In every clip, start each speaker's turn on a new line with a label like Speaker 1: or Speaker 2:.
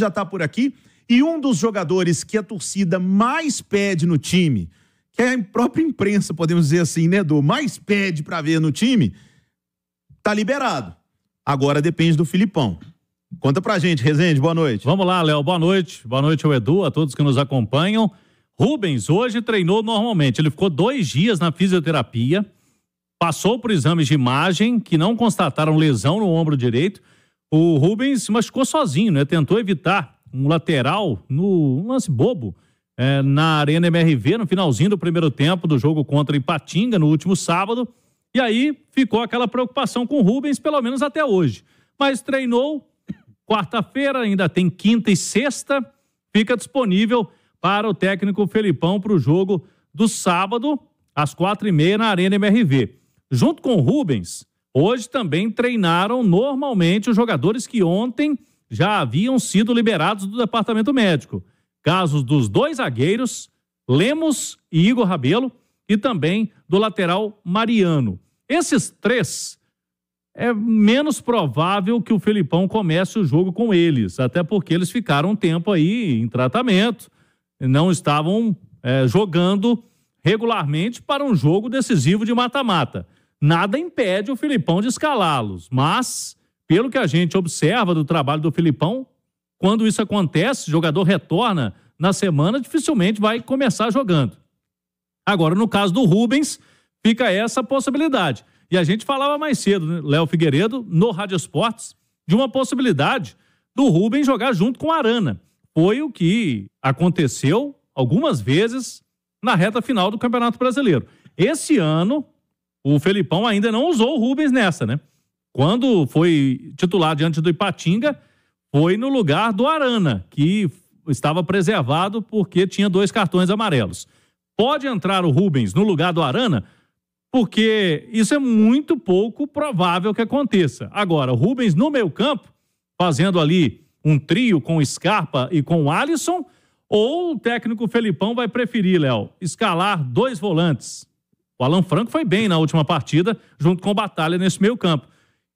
Speaker 1: já está por aqui. E um dos jogadores que a torcida mais pede no time, que é a própria imprensa, podemos dizer assim, né, Edu? Mais pede para ver no time, tá liberado. Agora depende do Filipão. Conta pra gente, Rezende, boa noite.
Speaker 2: Vamos lá, Léo, boa noite. Boa noite ao Edu, a todos que nos acompanham. Rubens hoje treinou normalmente. Ele ficou dois dias na fisioterapia, passou por exames de imagem que não constataram lesão no ombro direito o Rubens se machucou sozinho, né? Tentou evitar um lateral no um lance bobo é, na Arena MRV, no finalzinho do primeiro tempo do jogo contra Ipatinga, no último sábado. E aí ficou aquela preocupação com o Rubens, pelo menos até hoje. Mas treinou quarta-feira, ainda tem quinta e sexta, fica disponível para o técnico Felipão para o jogo do sábado, às quatro e meia, na Arena MRV. Junto com o Rubens, Hoje também treinaram normalmente os jogadores que ontem já haviam sido liberados do departamento médico. Casos dos dois zagueiros, Lemos e Igor Rabelo, e também do lateral Mariano. Esses três é menos provável que o Felipão comece o jogo com eles, até porque eles ficaram um tempo aí em tratamento, não estavam é, jogando regularmente para um jogo decisivo de mata-mata nada impede o Filipão de escalá-los. Mas, pelo que a gente observa do trabalho do Filipão, quando isso acontece, o jogador retorna na semana, dificilmente vai começar jogando. Agora, no caso do Rubens, fica essa possibilidade. E a gente falava mais cedo, né, Léo Figueiredo, no Rádio Esportes, de uma possibilidade do Rubens jogar junto com o Arana. Foi o que aconteceu algumas vezes na reta final do Campeonato Brasileiro. Esse ano, o Felipão ainda não usou o Rubens nessa, né? Quando foi titular diante do Ipatinga, foi no lugar do Arana, que estava preservado porque tinha dois cartões amarelos. Pode entrar o Rubens no lugar do Arana? Porque isso é muito pouco provável que aconteça. Agora, o Rubens no meio campo, fazendo ali um trio com Scarpa e com Alisson, ou o técnico Felipão vai preferir, Léo, escalar dois volantes, o Alan Franco foi bem na última partida, junto com o Batalha nesse meio campo.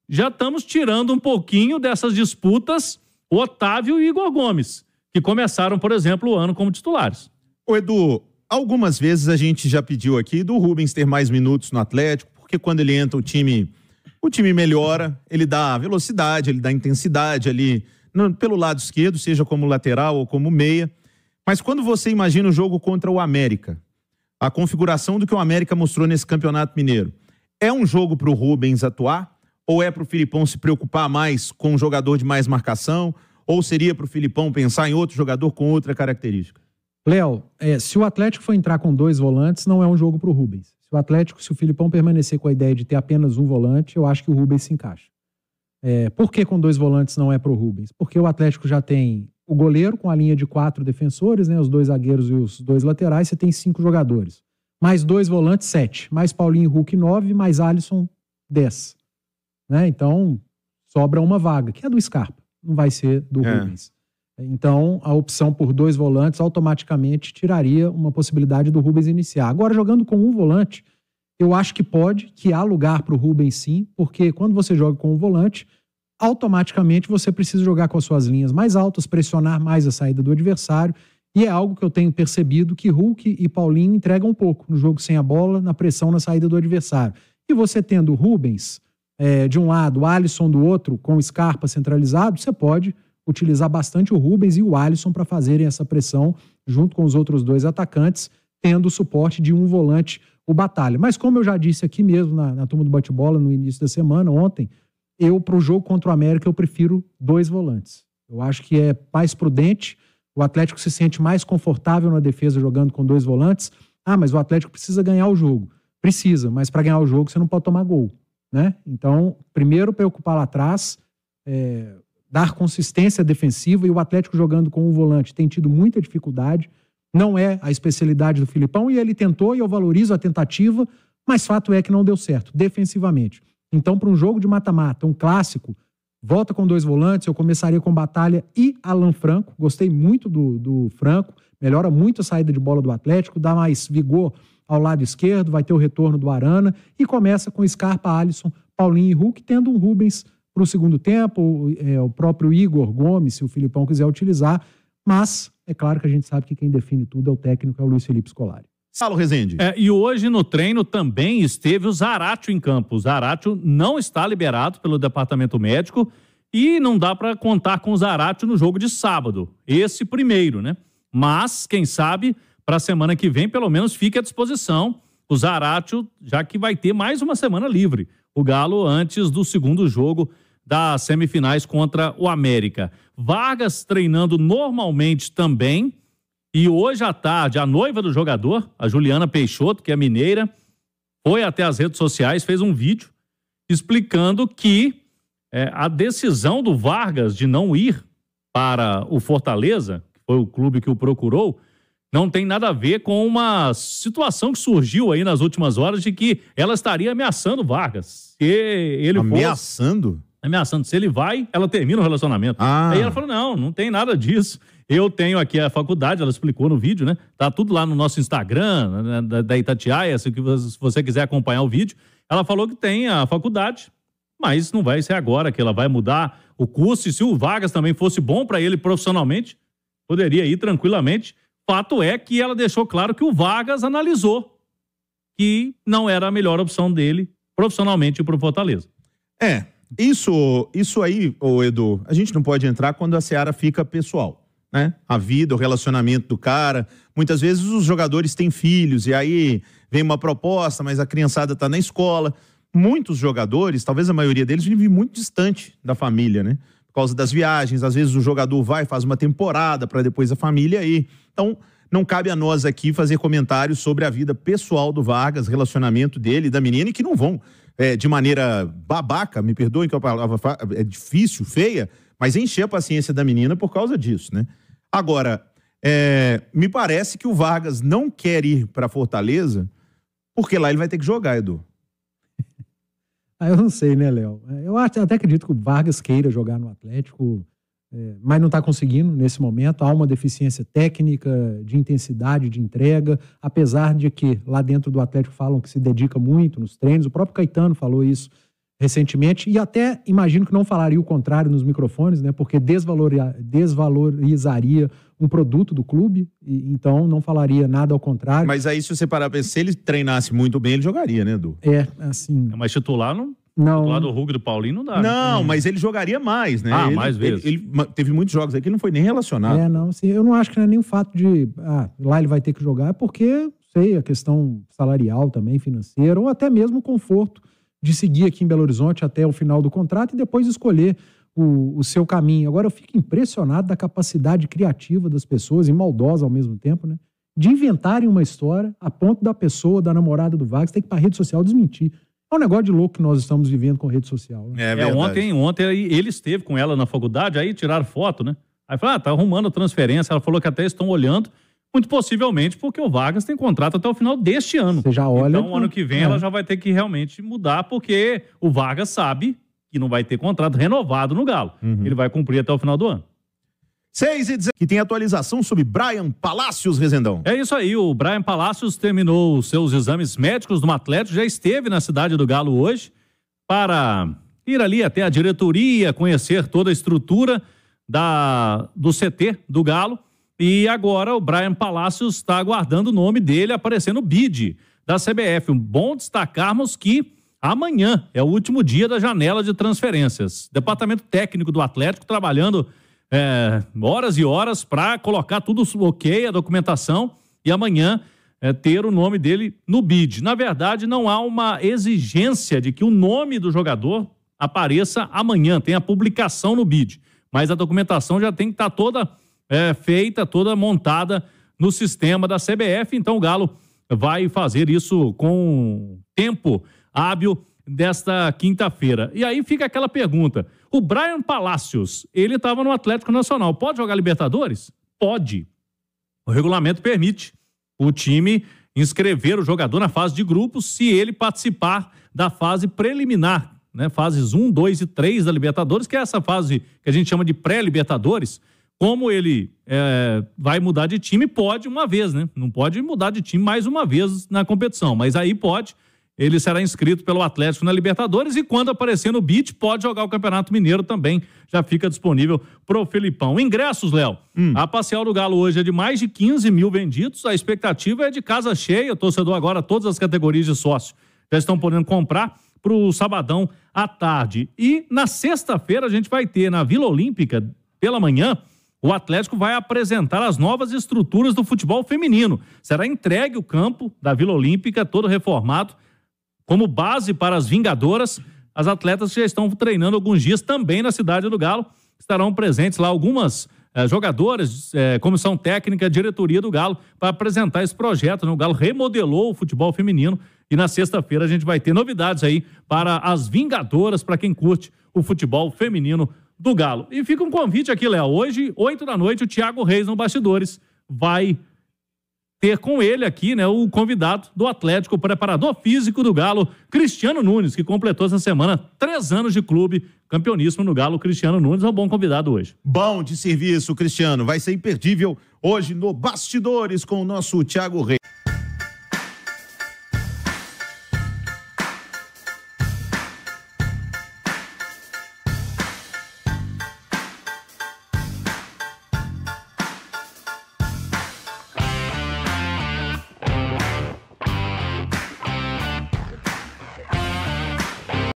Speaker 2: Já estamos tirando um pouquinho dessas disputas o Otávio e o Igor
Speaker 1: Gomes, que começaram, por exemplo, o ano como titulares. O Edu, algumas vezes a gente já pediu aqui do Rubens ter mais minutos no Atlético, porque quando ele entra o time, o time melhora, ele dá velocidade, ele dá intensidade ali pelo lado esquerdo, seja como lateral ou como meia. Mas quando você imagina o jogo contra o América, a configuração do que o América mostrou nesse Campeonato Mineiro. É um jogo para o Rubens atuar? Ou é para o Filipão se preocupar mais com um jogador de mais marcação? Ou seria para o Filipão pensar em outro jogador com outra característica?
Speaker 3: Léo, é, se o Atlético for entrar com dois volantes, não é um jogo para o Rubens. Se o Atlético, se o Filipão permanecer com a ideia de ter apenas um volante, eu acho que o Rubens se encaixa. É, por que com dois volantes não é para o Rubens? Porque o Atlético já tem o goleiro com a linha de quatro defensores, né, os dois zagueiros e os dois laterais, você tem cinco jogadores. Mais dois volantes, sete. Mais Paulinho Hulk, nove. Mais Alisson, dez. Né? Então, sobra uma vaga, que é do Scarpa, não vai ser do é. Rubens. Então, a opção por dois volantes automaticamente tiraria uma possibilidade do Rubens iniciar. Agora, jogando com um volante, eu acho que pode, que há lugar para o Rubens sim, porque quando você joga com um volante, automaticamente você precisa jogar com as suas linhas mais altas, pressionar mais a saída do adversário. E é algo que eu tenho percebido que Hulk e Paulinho entregam um pouco no jogo sem a bola, na pressão na saída do adversário. E você tendo Rubens é, de um lado, Alisson do outro, com Scarpa centralizado, você pode utilizar bastante o Rubens e o Alisson para fazerem essa pressão junto com os outros dois atacantes, tendo o suporte de um volante, o Batalha. Mas como eu já disse aqui mesmo na, na turma do bate-bola no início da semana, ontem, eu, para o jogo contra o América, eu prefiro dois volantes. Eu acho que é mais prudente. O Atlético se sente mais confortável na defesa jogando com dois volantes. Ah, mas o Atlético precisa ganhar o jogo. Precisa, mas para ganhar o jogo você não pode tomar gol. Né? Então, primeiro preocupar lá atrás, é, dar consistência defensiva. E o Atlético jogando com um volante tem tido muita dificuldade. Não é a especialidade do Filipão e ele tentou e eu valorizo a tentativa, mas fato é que não deu certo defensivamente. Então, para um jogo de mata-mata, um clássico, volta com dois volantes, eu começaria com Batalha e Alan Franco. Gostei muito do, do Franco, melhora muito a saída de bola do Atlético, dá mais vigor ao lado esquerdo, vai ter o retorno do Arana e começa com Scarpa, Alisson, Paulinho e Hulk, tendo um Rubens para o segundo tempo, é, o próprio Igor Gomes, se o Filipão quiser utilizar, mas é claro que a gente sabe que quem define tudo é o técnico, é o Luiz Felipe Scolari.
Speaker 1: Salo
Speaker 2: Rezende. É, e hoje no treino também esteve o Zaratio em campo. O Zaratio não está liberado pelo departamento médico e não dá para contar com o Zaratio no jogo de sábado. Esse primeiro, né? Mas, quem sabe, para a semana que vem, pelo menos fique à disposição o Zaratio, já que vai ter mais uma semana livre. O Galo antes do segundo jogo das semifinais contra o América. Vargas treinando normalmente também e hoje à tarde, a noiva do jogador, a Juliana Peixoto, que é mineira, foi até as redes sociais, fez um vídeo explicando que é, a decisão do Vargas de não ir para o Fortaleza, que foi o clube que o procurou, não tem nada a ver com uma situação que surgiu aí nas últimas horas de que ela estaria ameaçando Vargas. Se ele ameaçando? Fosse, ameaçando. Se ele vai, ela termina o relacionamento. Ah. Aí ela falou: não, não tem nada disso. Eu tenho aqui a faculdade, ela explicou no vídeo, né? Tá tudo lá no nosso Instagram, né, né da, da Itatiaia, se, você quiser acompanhar o vídeo. Ela falou que tem a faculdade, mas não vai ser agora que ela vai mudar o curso. E se o Vargas também fosse bom para ele profissionalmente, poderia ir tranquilamente. Fato é que ela deixou claro que o Vargas analisou que não era a melhor opção dele profissionalmente para o Fortaleza.
Speaker 1: É, isso, isso aí, ô Edu, a gente não pode entrar quando a Seara fica pessoal né? A vida, o relacionamento do cara. Muitas vezes os jogadores têm filhos e aí vem uma proposta, mas a criançada está na escola. Muitos jogadores, talvez a maioria deles, vive muito distante da família, né? Por causa das viagens, às vezes o jogador vai faz uma temporada para depois a família ir. Então, não cabe a nós aqui fazer comentários sobre a vida pessoal do Vargas, relacionamento dele e da menina, e que não vão é, de maneira babaca, me perdoem que a palavra é difícil, feia, mas encher a paciência da menina por causa disso, né? Agora, é, me parece que o Vargas não quer ir para Fortaleza porque lá ele vai ter que jogar, Edu.
Speaker 3: Ah, eu não sei, né, Léo? É, eu até acredito que o Vargas queira jogar no Atlético, é, mas não está conseguindo nesse momento. Há uma deficiência técnica, de intensidade, de entrega, apesar de que lá dentro do Atlético falam que se dedica muito nos treinos. O próprio Caetano falou isso recentemente, e até imagino que não falaria o contrário nos microfones, né? Porque desvalorizaria um produto do clube, e, então não falaria nada ao contrário.
Speaker 1: Mas aí, se você parar pra se ele treinasse muito bem, ele jogaria, né, Edu? É, assim. É, mas titular não. Não. Do lado do Hulk do Paulinho não dá. Né? Não, né? mas ele jogaria mais, né? Ah, ele, mais vezes. Ele, ele, teve muitos jogos aí que não foi nem relacionado. É,
Speaker 3: não. Assim, eu não acho que não é nem o fato de. Ah, lá ele vai ter que jogar, é porque, sei, a questão salarial também, financeira, ou até mesmo o conforto de seguir aqui em Belo Horizonte até o final do contrato e depois escolher o, o, seu caminho. Agora, eu fico impressionado da capacidade criativa das pessoas, e maldosa ao mesmo tempo, né? De inventarem uma história a ponto da pessoa, da namorada do Vargas, ter que ir para a rede social desmentir. É um negócio de louco que nós estamos vivendo com rede social.
Speaker 2: Né? É, é, ontem, ontem ele esteve com ela na faculdade, aí tiraram foto, né? Aí falou ah, tá arrumando a transferência. Ela falou que até estão olhando muito possivelmente porque o Vargas tem contrato até o final deste ano. Você já olha. Então, pro... ano que vem, é. ela já vai ter que realmente mudar, porque o Vargas sabe que não vai ter contrato renovado no Galo. Uhum. Ele vai cumprir até o final do ano. 6 e 10, que tem atualização sobre Brian Palácios Rezendão. É isso aí, o Brian Palácios terminou os seus exames médicos do Atlético, já esteve na cidade do Galo hoje para ir ali até a diretoria, conhecer toda a estrutura da, do CT do Galo. E agora o Brian Palacios está aguardando o nome dele aparecendo no bid da CBF. Um bom destacarmos que amanhã é o último dia da janela de transferências. Departamento técnico do Atlético trabalhando é, horas e horas para colocar tudo ok, a documentação, e amanhã é, ter o nome dele no bid. Na verdade, não há uma exigência de que o nome do jogador apareça amanhã, tem a publicação no bid, mas a documentação já tem que estar tá toda é, feita, toda montada no sistema da CBF. Então o Galo vai fazer isso com tempo hábil desta quinta-feira. E aí fica aquela pergunta: o Brian Palacios, ele estava no Atlético Nacional, pode jogar Libertadores? Pode. O regulamento permite o time inscrever o jogador na fase de grupos se ele participar da fase preliminar, né? Fases 1, 2 e 3 da Libertadores, que é essa fase que a gente chama de pré-Libertadores como ele é, vai mudar de time, pode uma vez, né? Não pode mudar de time mais uma vez na competição, mas aí pode. Ele será inscrito pelo Atlético na Libertadores e quando aparecer no beat, pode jogar o Campeonato Mineiro também. Já fica disponível para o Filipão. Ingressos, Léo. Hum. A parcial do Galo hoje é de mais de 15 mil vendidos. A expectativa é de casa cheia. O torcedor agora, todas as categorias de sócio já estão podendo comprar para o sabadão à tarde. E na sexta-feira a gente vai ter na Vila Olímpica, pela manhã, o Atlético vai apresentar as novas estruturas do futebol feminino. Será entregue o campo da Vila Olímpica, todo reformado, como base para as Vingadoras. As atletas já estão treinando alguns dias também na Cidade do Galo. Estarão presentes lá algumas eh, jogadoras, eh, comissão técnica, diretoria do Galo, para apresentar esse projeto. Né? O Galo remodelou o futebol feminino e na sexta-feira a gente vai ter novidades aí para as Vingadoras, para quem curte o futebol feminino do Galo. E fica um convite aqui, Léo. Hoje, 8 da noite, o Thiago Reis no Bastidores vai ter com ele aqui, né, o convidado do Atlético, preparador físico do Galo, Cristiano Nunes, que completou essa semana três anos de
Speaker 1: clube, campeonismo no Galo. Cristiano Nunes é um bom convidado hoje. Bom de serviço, Cristiano. Vai ser imperdível hoje no Bastidores com o nosso Thiago Reis.